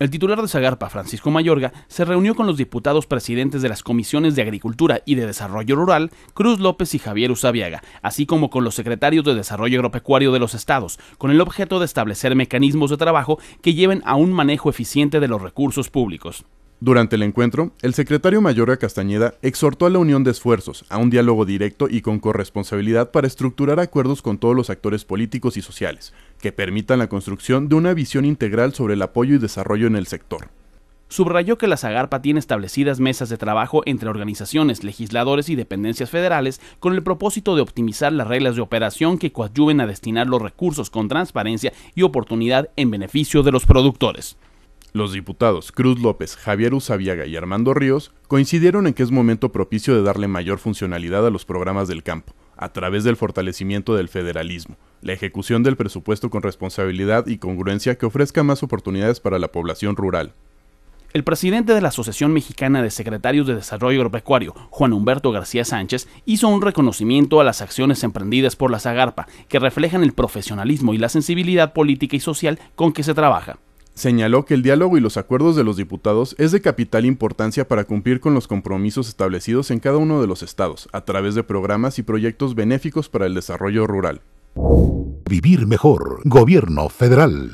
El titular de Zagarpa, Francisco Mayorga, se reunió con los diputados presidentes de las comisiones de Agricultura y de Desarrollo Rural, Cruz López y Javier Usabiaga, así como con los secretarios de Desarrollo Agropecuario de los estados, con el objeto de establecer mecanismos de trabajo que lleven a un manejo eficiente de los recursos públicos. Durante el encuentro, el secretario Mayorga Castañeda exhortó a la unión de esfuerzos, a un diálogo directo y con corresponsabilidad para estructurar acuerdos con todos los actores políticos y sociales, que permitan la construcción de una visión integral sobre el apoyo y desarrollo en el sector. Subrayó que la Zagarpa tiene establecidas mesas de trabajo entre organizaciones, legisladores y dependencias federales con el propósito de optimizar las reglas de operación que coadyuven a destinar los recursos con transparencia y oportunidad en beneficio de los productores. Los diputados Cruz López, Javier Usabiaga y Armando Ríos coincidieron en que es momento propicio de darle mayor funcionalidad a los programas del campo, a través del fortalecimiento del federalismo, la ejecución del presupuesto con responsabilidad y congruencia que ofrezca más oportunidades para la población rural. El presidente de la Asociación Mexicana de Secretarios de Desarrollo Agropecuario, Juan Humberto García Sánchez, hizo un reconocimiento a las acciones emprendidas por la Zagarpa, que reflejan el profesionalismo y la sensibilidad política y social con que se trabaja señaló que el diálogo y los acuerdos de los diputados es de capital importancia para cumplir con los compromisos establecidos en cada uno de los estados, a través de programas y proyectos benéficos para el desarrollo rural. Vivir mejor, Gobierno Federal.